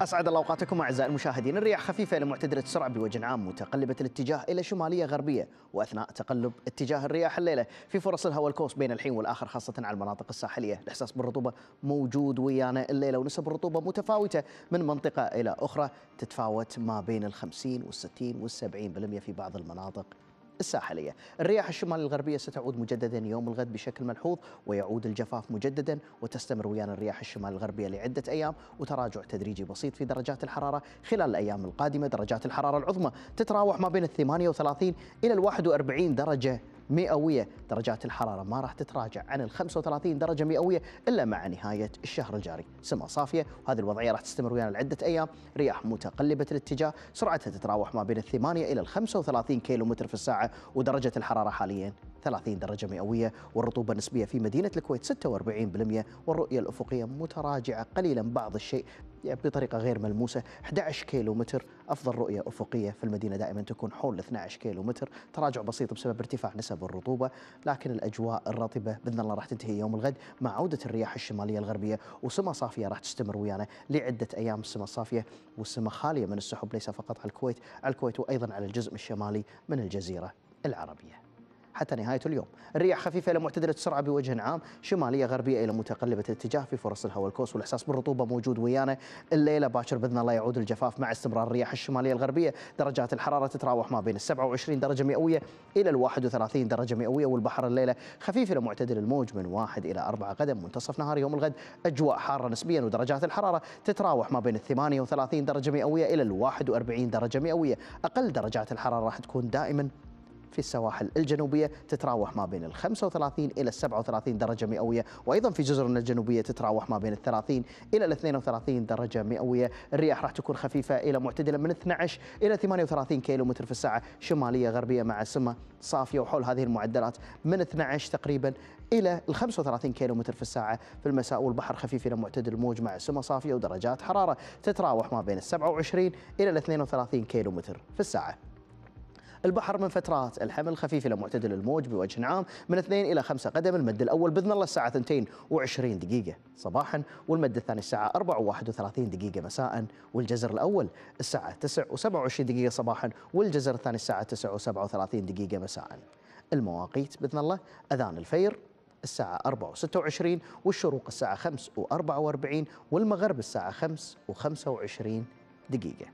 أسعد الله أوقاتكم أعزائي المشاهدين الرياح خفيفة إلى معتدلة السرعة بوجه عام متقلبة الاتجاه إلى شمالية غربية وأثناء تقلب اتجاه الرياح الليلة في فرص الهواء الكوس بين الحين والآخر خاصة على المناطق الساحلية الإحساس بالرطوبة موجود ويانا الليلة ونسب الرطوبة متفاوتة من منطقة إلى أخرى تتفاوت ما بين الخمسين والستين والسبعين بالمئة في بعض المناطق الساحلية الرياح الشمال الغربية ستعود مجددا يوم الغد بشكل ملحوظ ويعود الجفاف مجددا وتستمر ويانا الرياح الشمال الغربية لعدة أيام وتراجع تدريجي بسيط في درجات الحرارة خلال الأيام القادمة درجات الحرارة العظمى تتراوح ما بين الثمانية 38 إلى الواحد 41 درجة مئوية درجات الحرارة ما راح تتراجع عن ال 35 درجة مئوية إلا مع نهاية الشهر الجاري سماء صافية وهذه الوضعية راح تستمر ويانا لعدة أيام رياح متقلبة الاتجاه سرعتها تتراوح ما بين الثمانية إلى ال 35 كيلومتر في الساعة ودرجة الحرارة حاليا 30 درجة مئوية والرطوبة النسبية في مدينة الكويت 46% والرؤية الأفقية متراجعة قليلا بعض الشيء يعني بطريقة غير ملموسة 11 كيلو متر أفضل رؤية أفقية في المدينة دائما تكون حول 12 كيلو متر تراجع بسيط بسبب ارتفاع نسب الرطوبة لكن الأجواء الرطبة بإذن الله راح تنتهي يوم الغد مع عودة الرياح الشمالية الغربية وسما صافية راح تستمر ويانا لعدة أيام السما صافية والسما خالية من السحب ليس فقط على الكويت على الكويت وأيضا على الجزء الشمالي من الجزيرة العربية حتى نهاية اليوم الرياح خفيفة إلى معتدلة السرعة بوجه عام شمالية غربية إلى متقلبة الاتجاه في فرص الهواء الكوس والإحساس بالرطوبة موجود ويانا الليلة باكر بإذن الله يعود الجفاف مع استمرار الرياح الشمالية الغربية درجات الحرارة تتراوح ما بين 27 درجة مئوية إلى ال 31 درجة مئوية والبحر الليلة خفيف إلى معتدل الموج من 1 إلى 4 قدم منتصف نهار يوم الغد أجواء حارة نسبيا ودرجات الحرارة تتراوح ما بين ال 38 درجة مئوية إلى ال 41 درجة مئوية أقل درجات الحرارة راح تكون دائما في السواحل الجنوبية تتراوح ما بين ال 35 إلى ال 37 درجة مئوية وأيضا في جزرنا الجنوبية تتراوح ما بين ال 30 إلى ال 32 درجة مئوية الرياح راح تكون خفيفة إلى معتدلة من 12 إلى 38 كيلو متر في الساعة شمالية غربية مع سمة صافية وحول هذه المعدلات من 12 تقريبا إلى ال 35 كيلو متر في الساعة في المساء والبحر خفيف إلى معتدل موج مع سمة صافية ودرجات حرارة تتراوح ما بين ال 27 إلى ال 32 كيلو متر في الساعة البحر من فترات الحمل خفيف إلى معتدل الموج بوجه عام من 2 إلى 5 قدم المد الأول بإذن الله الساعة 22 دقيقة صباحا والمد الثاني الساعة 4 و31 دقيقة مساء والجزر الأول الساعة 9 و27 دقيقة صباحا والجزر الثاني الساعة 9 و37 دقيقة مساء المواقيت بإذن الله أذان الفير الساعة 4 و26 والشروق الساعة 5 و44 والمغرب الساعة 5 و25 دقيقة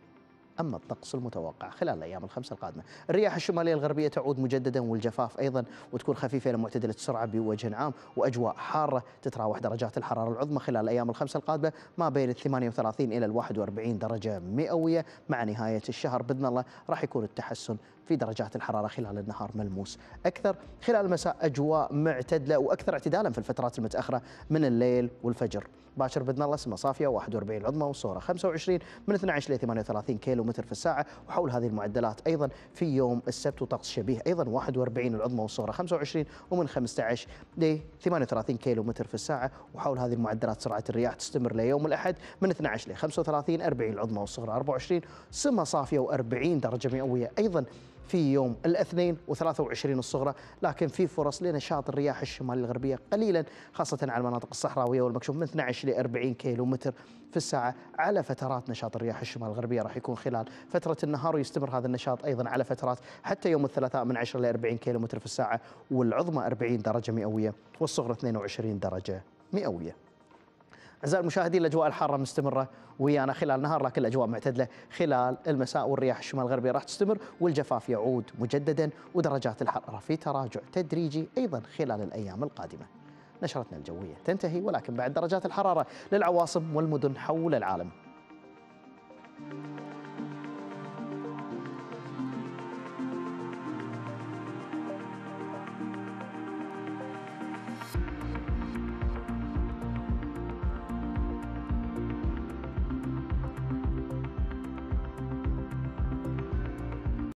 أما الطقس المتوقع خلال الأيام الخمسة القادمة الرياح الشمالية الغربية تعود مجددا والجفاف أيضا وتكون خفيفة إلى معتدلة السرعة بوجه عام وأجواء حارة تتراوح درجات الحرارة العظمى خلال الأيام الخمسة القادمة ما بين ال 38 إلى ال 41 درجة مئوية مع نهاية الشهر بإذن الله راح يكون التحسن في درجات الحراره خلال النهار ملموس اكثر، خلال المساء اجواء معتدله واكثر اعتدالا في الفترات المتاخره من الليل والفجر. باشر باذن الله سما صافيه 41 عظمى والصوره 25 من 12 ل 38 كيلو متر في الساعه وحول هذه المعدلات ايضا في يوم السبت وطقس شبيه ايضا 41 العظمى والصوره 25 ومن 15 ل 38 كيلو متر في الساعه وحول هذه المعدلات سرعه الرياح تستمر ليوم الاحد من 12 ل 35 40 العظمى والصغرى 24 سما صافيه و40 درجه مئويه ايضا في يوم الاثنين و23 الصغرى لكن في فرص لنشاط الرياح الشمال الغربية قليلا خاصة على المناطق الصحراوية والمكشوف من 12 ل 40 كيلو متر في الساعة على فترات نشاط الرياح الشمال الغربية راح يكون خلال فترة النهار ويستمر هذا النشاط أيضا على فترات حتى يوم الثلاثاء من 10 ل 40 كيلو متر في الساعة والعظمى 40 درجة مئوية والصغرى 22 درجة مئوية أعزائي المشاهدين الأجواء الحارة مستمرة ويانا خلال النهار لكن الأجواء معتدلة خلال المساء والرياح الشمال الغربية راح تستمر والجفاف يعود مجددا ودرجات الحرارة في تراجع تدريجي أيضا خلال الأيام القادمة نشرتنا الجوية تنتهي ولكن بعد درجات الحرارة للعواصم والمدن حول العالم